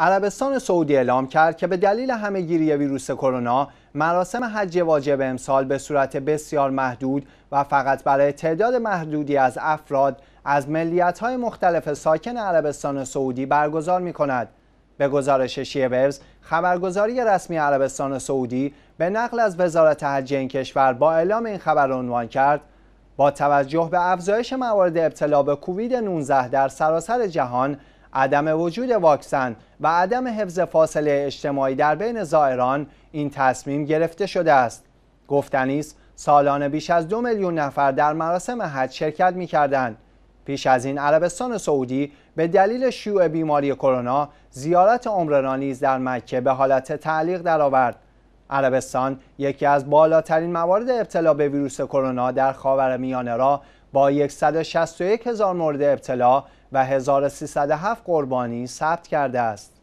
عربستان سعودی اعلام کرد که به دلیل همهگیری ویروس کرونا مراسم حج واجب امسال به صورت بسیار محدود و فقط برای تعداد محدودی از افراد از ملیت‌های مختلف ساکن عربستان سعودی برگزار می کند. به گزارش شیبرز خبرگزاری رسمی عربستان سعودی به نقل از وزارت حج این کشور با اعلام این خبر عنوان کرد با توجه به افزایش موارد ابتلا به کووید 19 در سراسر جهان عدم وجود واکسن و عدم حفظ فاصله اجتماعی در بین زائران این تصمیم گرفته شده است گفتنی است سالانه بیش از دو میلیون نفر در مراسم حج شرکت می‌کردند پیش از این عربستان سعودی به دلیل شیوع بیماری کرونا زیارت عمره نیز در مکه به حالت تعلیق درآورد عربستان یکی از بالاترین موارد ابتلا به ویروس کرونا در خاورمیانه را با 161 هزار مورد ابتلا و 1307 قربانی ثبت کرده است.